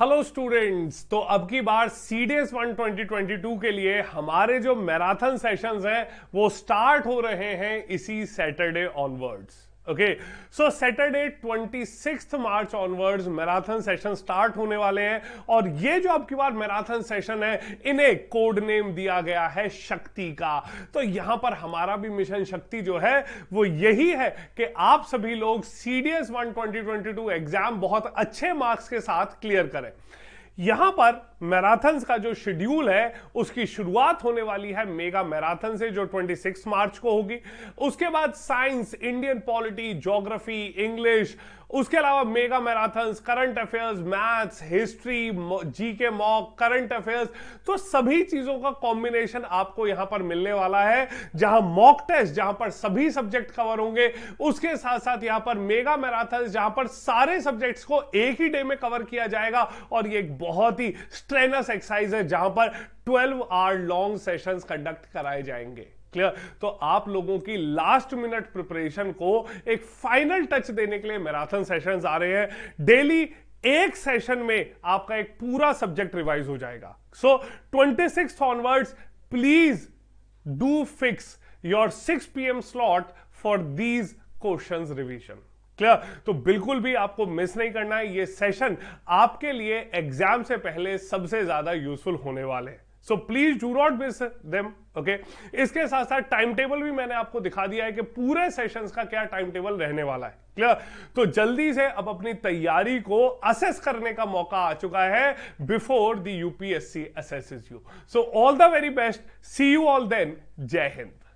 hello students तो अब की बार C D S one twenty के लिए हमारे जो मैराथन सेशंस हैं वो स्टार्ट हो रहे हैं इसी Saturday onwards okay so Saturday 26 March onwards marathon session start होने वाले हैं और ये जो आपकी बार मैराथन सेशन है इन्हें कोड नेम दिया गया है शक्ति का तो यहां पर हमारा भी मिशन शक्ति जो है वो यही है कि आप सभी लोग सीडीएस वन ट्वेंटी एग्जाम बहुत अच्छे मार्क्स के साथ क्लियर करें यहां पर मैराथन का जो शेड्यूल है उसकी शुरुआत होने वाली है मेगा मैराथन से जो 26 मार्च को होगी उसके बाद science Indian polity geography English उसके अलावा mega marathon current affairs maths history GK mock current affairs तो सभी चीजों का कॉम्बिनेशन आपको यहां पर मिलने वाला है जहां मॉक टेस्ट जहां पर सभी सब्जेक्ट कवर होंगे उसके साथ साथ यहां पर मेगा मैराथन जहां पर सारे सब्जेक्ट्स को एक ही डे में कवर किया जाएगा और ये एक बहुत ही स्ट्रेनस एक्सरसाइज है जहां पर 12 आवर लॉन्ग सेशंस कंडक्ट कराए जाएंगे क्लियर तो आप लोगों की लास्ट मिनट प्रिपरेशन को एक फाइनल टच देने के लिए मैराथन सेशन आ रहे हैं डेली एक सेशन में आपका एक पूरा सब्जेक्ट रिवाइज हो जाएगा so twenty six onwards please do fix your six PM slot for these question revision clear तो बिल्कुल भी आपको मिस नहीं करना है ये सेशन आपके लिए एग्जाम से पहले सबसे ज्यादा यूजफुल होने वाले हैं so please do not miss them okay इसके साथ साथ टाइम टेबल भी मैंने आपको दिखा दिया है कि पूरे सेशंस का क्या टाइम टेबल रहने वाला है क्लियर तो जल्दी से अब अपनी तैयारी को असेस करने का मौका आ चुका है before the UPSC assess you so all the very best see you all then जय हिंद